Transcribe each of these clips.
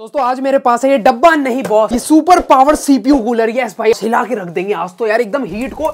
दोस्तों आज मेरे पास है ये डब्बा नहीं बॉस ये super power CPU cooler yes भाई हिला के रख देंगे आज तो यार एकदम हीट को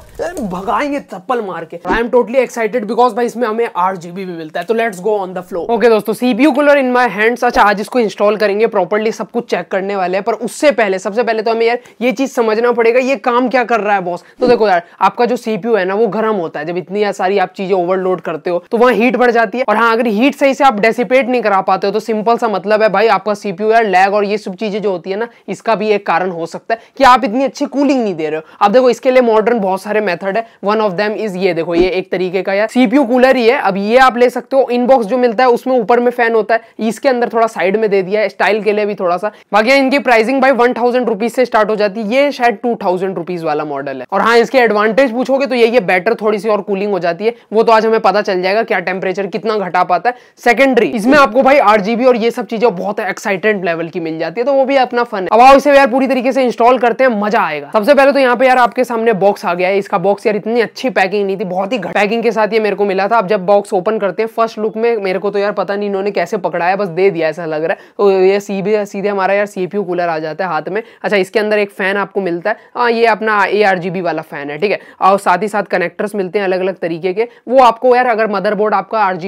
भगाएंगे थप्पल मार के I am totally excited because भाई इसमें हमें आठ जीबी भी मिलता है तो let's go on the flow okay दोस्तों CPU cooler in my hands अच्छा आज इसको इंस्टॉल करेंगे प्रॉपरली सब कुछ चेक करने वाले हैं पर उससे पहले सबसे पहले तो हमें यार ये चीज समझना पड़ेगा ये काम क्या कर रहा है बॉस तो देखो यार आपका जो सीपीयू है ना वो गर्म होता है जब इतनी सारी आप चीजें ओवरलोड करते हो तो वहाँ हीट बढ़ जाती है और हाँ अगर हीट सही से आप डेसिपेट नहीं करा पाते हो तो सिंपल सा मतलब है भाई आपका सीपीयू यार लैग और ये सब चीज़ें जो होती है ना इसका भी एक कारण हो सकता है कि आप इतनी अच्छी कूलिंग नहीं दे रहे हो अब देखो इसके लिए मॉडर्न बहुत सारे मेथड है वन ऑफ देम इज ये देखो ये एक तरीके का यार सीपीयू कूलर ही है अब ये आप ले सकते हो इनबॉक्स जो मिलता है उसमें ऊपर में फैन होता है इसके अंदर थोड़ा साइड में दे दिया है स्टाइल के लिए भी थोड़ा सा बाकी इनकी प्राइसिंग भाई वन थाउजेंड रुपीज से स्टार्ट हो जाती है ये शायद टू थाउजेंड रुपीज वाला मॉडल है और हाँ इसके एडवांटेज पूछोगे तो ये ये बेटर थोड़ी सी और कूलिंग हो जाती है वो तो आज हमें पता चल जाएगा क्या टेम्परेचर कितना घटा पाता है सेकेंडरी इसमें आपको भाई आठ और ये सब चीजें बहुत एक्साइटेड लेवल लेवल की मिल जाती है तो वो भी अपना फन है अब आओ इसे यार पूरी तरीके से इंस्टॉल करते हैं मजा आएगा सबसे पहले तो यहाँ पे यार आपके सामने बॉक्स आ गया है इसका बॉक्स यार इतनी अच्छी पैकिंग नहीं थी बहुत ही पैकिंग के साथ ये मेरे को मिला था अब जब बॉक्स ओपन करते हैं फर्स्ट लुक में मेरे को तो यार पता नहीं इन्होंने कैसे पकड़ा है बस दे दिया ऐसा लग रहा है तो ये सीधे सीधे हमारा यार सीपीयू कूलर आ जाता है हाथ में अच्छा इसके अंदर एक फैन आपको मिलता है हाँ ये अपना ए वाला फैन है ठीक है और साथ ही साथ कनेक्टर्स मिलते हैं अलग अलग तरीके के वो आपको यार अगर मदरबोर्ड आपका आर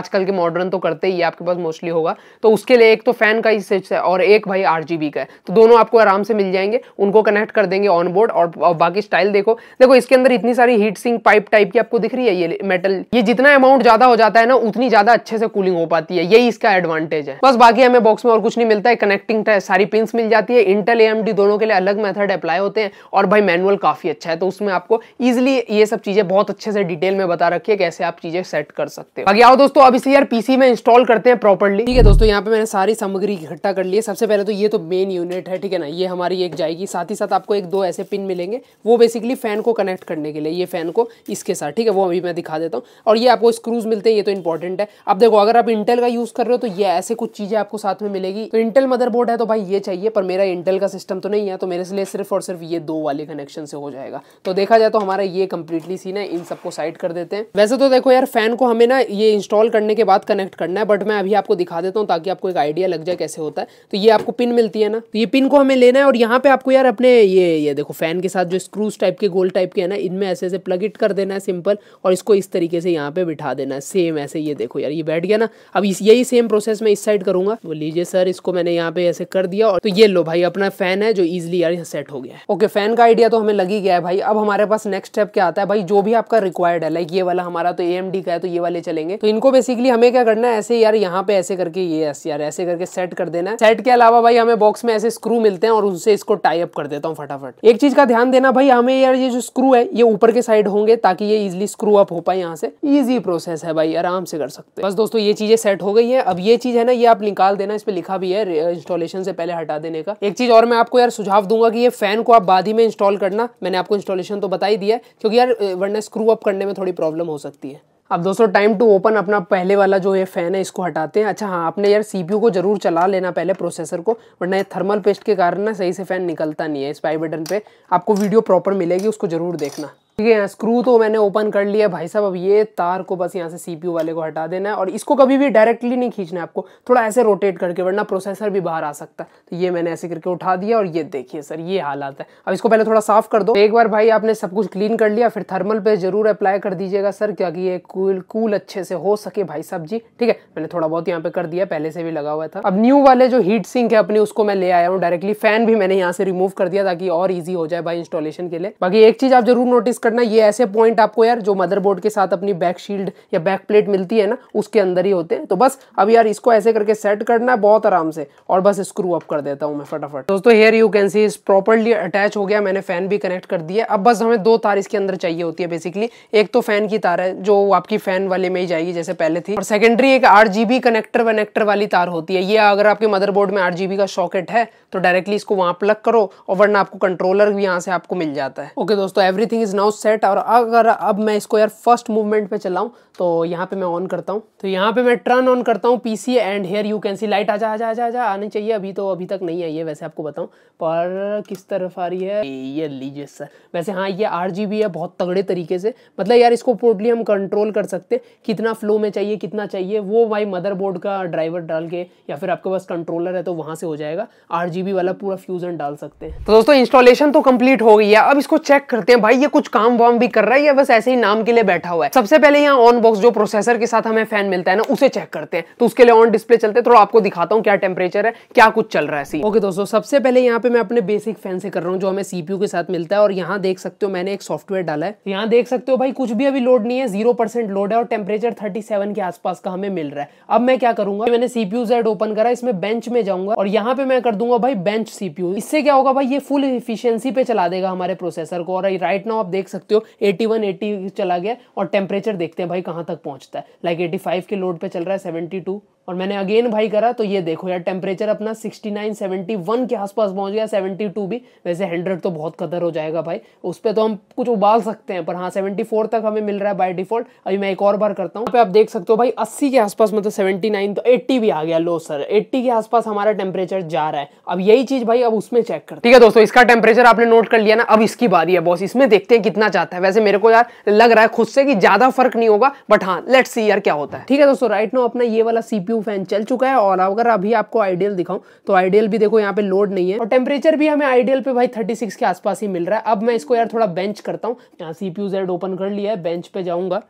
आजकल के मॉडर्न तो करते ही आपके पास मोस्टली होगा तो उसके लिए एक तो फैन का ही स्टोरेज है और एक भाई आठ का है तो दोनों आपको आराम से मिल जाएंगे उनको कनेक्ट कर देंगे ऑन बोर्ड और, बाकी स्टाइल देखो देखो इसके अंदर इतनी सारी हीट सिंक पाइप टाइप की आपको दिख रही है ये मेटल ये जितना अमाउंट ज्यादा हो जाता है ना उतनी ज्यादा अच्छे से कूलिंग हो पाती है यही इसका एडवांटेज है बस बाकी हमें बॉक्स में और कुछ नहीं मिलता है कनेक्टिंग सारी पिंस मिल जाती है इंटेल एम दोनों के लिए अलग मेथड अप्लाई होते हैं और भाई मैनुअल काफी अच्छा है तो उसमें आपको इजिली ये सब चीजें बहुत अच्छे से डिटेल में बता रखी है कैसे आप चीजें सेट कर सकते हो बाकी आओ दोस्तों अब इसे यार पीसी में इंस्टॉल करते हैं प्रॉपरली ठीक है दोस्तों यहाँ पे मैंने सारी सामग्री इकट्ठा इकट्ठा कर लिए सबसे पहले तो ये तो मेन यूनिट है ठीक है ना ये हमारी एक जाएगी साथ ही साथ आपको एक दो ऐसे पिन मिलेंगे वो बेसिकली फ़ैन को कनेक्ट करने के लिए ये फ़ैन को इसके साथ ठीक है वो अभी मैं दिखा देता हूँ और ये आपको स्क्रूज मिलते हैं ये तो इंपॉर्टेंट है अब देखो अगर आप इंटेल का यूज़ कर रहे हो तो ये ऐसे कुछ चीज़ें आपको साथ में मिलेगी तो इंटेल मदरबोर्ड है तो भाई ये चाहिए पर मेरा इंटेल का सिस्टम तो नहीं है तो मेरे लिए सिर्फ और सिर्फ ये दो वाले कनेक्शन से हो जाएगा तो देखा जाए तो हमारा ये कंप्लीटली सीन है इन सबको साइड कर देते हैं वैसे तो देखो यार फ़ैन को हमें ना ये इंस्टॉल करने के बाद कनेक्ट करना है बट मैं अभी आपको दिखा देता हूँ ताकि आपको एक आइडिया लग जाए कैसे होता है जाता है तो ये आपको पिन मिलती है ना तो ये पिन को हमें लेना है और यहाँ पे आपको यार अपने ये ये देखो फैन के साथ जो स्क्रूज टाइप के गोल टाइप के है ना इनमें ऐसे ऐसे प्लग इट कर देना है सिंपल और इसको इस तरीके से यहाँ पे बिठा देना है सेम ऐसे ये देखो यार ये बैठ गया ना अब इस यही सेम प्रोसेस मैं इस साइड करूंगा वो लीजिए सर इसको मैंने यहाँ पे ऐसे कर दिया और तो ये लो भाई अपना फैन है जो इजिली यार सेट हो गया है ओके फैन का आइडिया तो हमें लगी गया है भाई अब हमारे पास नेक्स्ट स्टेप क्या आता है भाई जो भी आपका रिक्वायर्ड है लाइक ये वाला हमारा तो ए का है तो ये वाले चलेंगे तो इनको बेसिकली हमें क्या करना है ऐसे यार यहाँ पे ऐसे करके ये यार ऐसे करके सेट कर देना लेना है सेट के अलावा भाई हमें बॉक्स में ऐसे स्क्रू मिलते हैं और उनसे इसको टाई अप कर देता हूँ फटाफट एक चीज का ध्यान देना भाई हमें यार ये जो स्क्रू है ये ऊपर के साइड होंगे ताकि ये इजिली स्क्रू अप हो पाए यहाँ से इजी प्रोसेस है भाई आराम से कर सकते हैं बस दोस्तों ये चीजें सेट हो गई है अब ये चीज है ना ये आप निकाल देना इस पर लिखा भी है इंस्टॉलेशन से पहले हटा देने का एक चीज और मैं आपको यार सुझाव दूंगा कि ये फैन को आप बाद ही में इंस्टॉल करना मैंने आपको इंस्टॉलेशन तो बता ही दिया क्योंकि यार वरना स्क्रू अप करने में थोड़ी प्रॉब्लम हो सकती है अब दोस्तों टाइम टू ओपन अपना पहले वाला जो ये फ़ैन है इसको हटाते हैं अच्छा हाँ आपने यार सीपीयू को ज़रूर चला लेना पहले प्रोसेसर को वरना ये थर्मल पेस्ट के कारण ना सही से फ़ैन निकलता नहीं है इस पाई बटन पे आपको वीडियो प्रॉपर मिलेगी उसको ज़रूर देखना ठीक है स्क्रू तो मैंने ओपन कर लिया भाई साहब अब ये तार को बस यहाँ से सीपीयू वाले को हटा देना है और इसको कभी भी डायरेक्टली नहीं खींचना है आपको थोड़ा ऐसे रोटेट करके वरना प्रोसेसर भी बाहर आ सकता है तो ये मैंने ऐसे करके उठा दिया और ये देखिए सर ये हालात है अब इसको पहले थोड़ा साफ कर दो एक बार भाई आपने सब कुछ क्लीन कर लिया फिर थर्मल पे जरूर अप्लाई कर दीजिएगा सर क्योंकि ये कूल कूल अच्छे से हो सके भाई साहब जी ठीक है मैंने थोड़ा बहुत यहाँ पे कर दिया पहले से भी लगा हुआ था अब न्यू वाले जो हीट सिंक है अपनी उसको मैं ले आया हूँ डायरेक्टली फैन भी मैंने यहाँ से रिमूव कर दिया ताकि और ईजी हो जाए भाई इंस्टॉलेशन के लिए बाकी एक चीज आप जरूर नोटिस कर करना ये ऐसे पॉइंट आपको यार जो मदरबोर्ड के साथ अपनी बैक शील्ड या बैक प्लेट मिलती है ना उसके अंदर ही होते हैं तो बस अब यार इसको ऐसे करके सेट करना है बहुत आराम से और बस स्क्रू अप कर देता हूँ मैं फटाफट दोस्तों हेयर यू कैन सी इस प्रॉपरली अटैच हो गया मैंने फैन भी कनेक्ट कर दिया अब बस हमें दो तार इसके अंदर चाहिए होती है बेसिकली एक तो फैन की तार है जो आपकी फैन वाले में ही जाएगी जैसे पहले थी और सेकेंडरी एक आर कनेक्टर वनेक्टर वाली तार होती है ये अगर आपके मदरबोर्ड में आर का शॉकेट है तो डायरेक्टली इसको वहां प्लग करो और वरना आपको कंट्रोलर भी यहाँ से आपको मिल जाता है ओके दोस्तों एवरीथिंग इज नाउ सेट और अगर अब मैं इसको यार फर्स्ट मूवमेंट पे चलाऊं तो यहाँ पे मैं ऑन करता हूँ तो यहाँ पे मैं टर्न ऑन करता हूँ P C and here you can see light आ जा आ जा आ जा, आनी चाहिए अभी तो अभी तक नहीं आई है वैसे आपको बताऊँ पर किस तरफ आ रही है ये लीजिए सर वैसे हाँ ये आर जी बी है बहुत तगड़े तरीके से मतलब यार इसको पोर्टली हम कंट्रोल कर सकते कितना फ्लो में चाहिए कितना चाहिए वो भाई मदर का ड्राइवर डाल के या फिर आपके पास कंट्रोलर है तो वहाँ से हो जाएगा आर वाला पूरा फ्यूजन डाल सकते हैं तो दोस्तों इंस्टॉलेशन तो कंप्लीट हो गई है अब इसको चेक करते हैं भाई ये कुछ काम वाम भी कर रहा है या बस ऐसे ही नाम के लिए बैठा हुआ है सबसे पहले यहाँ ऑन बॉक्स जो प्रोसेसर के साथ हमें फैन मिलता है ना उसे चेक करते हैं तो उसके लिए ऑन डिस्प्ले चलते हैं थोड़ा आपको दिखाता हूँ क्या टेम्परेचर है क्या कुछ चल रहा है सी ओके दोस्तों सबसे पहले यहाँ पे मैं अपने बेसिक फैन से कर रहा हूँ जो हमें सीपीयू के साथ मिलता है और यहाँ देख सकते हो मैंने एक सॉफ्टवेयर डाला है यहाँ देख सकते हो भाई कुछ भी अभी लोड नहीं है जीरो लोड है और टेम्परेचर थर्टी के आसपास का हमें मिल रहा है अब मैं क्या करूंगा मैंने सीपीयू जेड ओपन करा इसमें बेंच में जाऊंगा और यहाँ पे मैं कर दूंगा भाई बेंच सीपीयू इससे क्या होगा भाई ये फुल इफिशियंसी पे चला देगा हमारे प्रोसेसर को और राइट नाउ आप देख सकते हो 81 80 चला गया और टेम्परेचर देखते हैं भाई कहाँ तक पहुँचता है लाइक like 85 के लोड पे चल रहा है 72 और मैंने अगेन भाई करा तो ये देखो यार टेम्परेचर अपना 69 71 के आसपास पहुंच गया 72 भी वैसे 100 तो बहुत कदर हो जाएगा भाई उस पर तो हम कुछ उबाल सकते हैं पर हाँ 74 तक हमें मिल रहा है बाय डिफॉल्ट अभी मैं एक और बार करता हूँ आप देख सकते हो भाई 80 के आसपास मतलब 79 तो 80 भी आ गया लो सर 80 के आसपास हमारा टेम्परेचर जा रहा है अब यही चीज भाई अब उसमें चेक कर ठीक है दोस्तों इसका टेम्परेचर आपने नोट कर लिया ना अब इसकी बात है बॉस इसमें देखते हैं कितना चाहता है वैसे मेरे को यार लग रहा है खुद से कि ज्यादा फर्क नहीं होगा बट हाँ लेट सी यार क्या होता है ठीक है दोस्तों राइट नो अपना ये वाला सीपी टू फैन चल चुका है और अगर अभी आपको आइडियल दिखाऊं तो आइडियल भी देखो यहाँ पे लोड नहीं है और टेम्परेचर भी हमें आइडियल पे भाई 36 के आसपास ही मिल रहा है अब मैं इसको यार थोड़ा बेंच करता हूँ यहाँ सी पी जेड ओपन कर लिया है बेंच पे जाऊंगा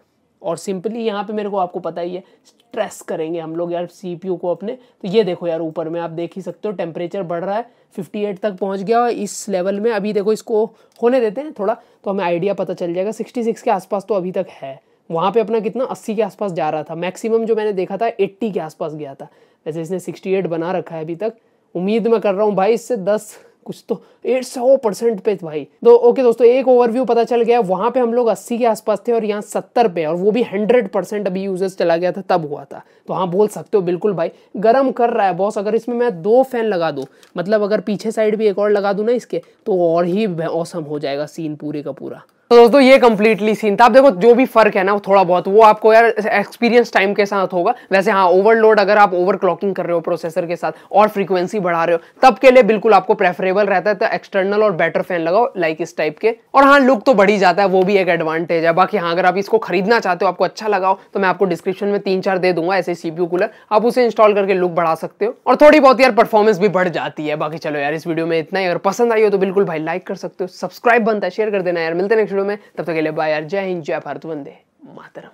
और सिंपली यहाँ पे मेरे को आपको पता ही है स्ट्रेस करेंगे हम लोग यार सी को अपने तो ये देखो यार ऊपर में आप देख ही सकते हो टेम्परेचर बढ़ रहा है 58 तक पहुँच गया और इस लेवल में अभी देखो इसको होने देते हैं थोड़ा तो हमें आइडिया पता चल जाएगा 66 के आसपास तो अभी तक है वहाँ पे अपना कितना 80 के आसपास जा रहा था मैक्सिमम जो मैंने देखा था 80 के आसपास गया था वैसे इसने 68 बना रखा है अभी तक उम्मीद मैं कर रहा हूँ भाई इससे 10 कुछ तो एट सौ परसेंट पे भाई तो ओके दोस्तों एक ओवरव्यू पता चल गया वहां पे हम लोग अस्सी के आसपास थे और यहाँ सत्तर पे और वो भी हंड्रेड परसेंट अभी यूजर्स चला गया था तब हुआ था तो हाँ बोल सकते हो बिल्कुल भाई गर्म कर रहा है बॉस अगर इसमें मैं दो फैन लगा दूँ मतलब अगर पीछे साइड भी एक और लगा दूँ ना इसके तो और ही औसम हो जाएगा सीन पूरे का पूरा तो दोस्तों ये कम्प्लीटली सीन था आप देखो जो भी फर्क है ना वो थोड़ा बहुत वो आपको यार एक्सपीरियंस टाइम के साथ होगा वैसे हाँ ओवरलोड अगर आप ओवर क्लॉकिंग कर रहे हो प्रोसेसर के साथ और फ्रीक्वेंसी बढ़ा रहे हो तब के लिए बिल्कुल आपको प्रेफरेबल रहता है तो एक्सटर्नल और बेटर फैन लगाओ लाइक इस टाइप के और हाँ लुक तो बढ़ी जाता है वो भी एक एडवांटेज है बाकी हाँ अगर आप इसको खरीदना चाहते हो आपको अच्छा लगाओ तो मैं आपको डिस्क्रिप्शन में तीन चार दे दूंगा ऐसे सीपीयू कूलर आप उसे इंस्टॉल करके लुक बढ़ा सकते हो और थोड़ी बहुत यार परफॉर्मेंस भी बढ़ जाती है बाकी चलो यार इस वीडियो में इतना ही अगर पसंद आई हो तो बिल्कुल भाई लाइक कर सकते हो सब्सक्राइब बनता है शेयर कर देना यार मिलते नेक्स्ट में तब तक तो के लिए बाय यार जय हिंद जय भारत वंदे मातरम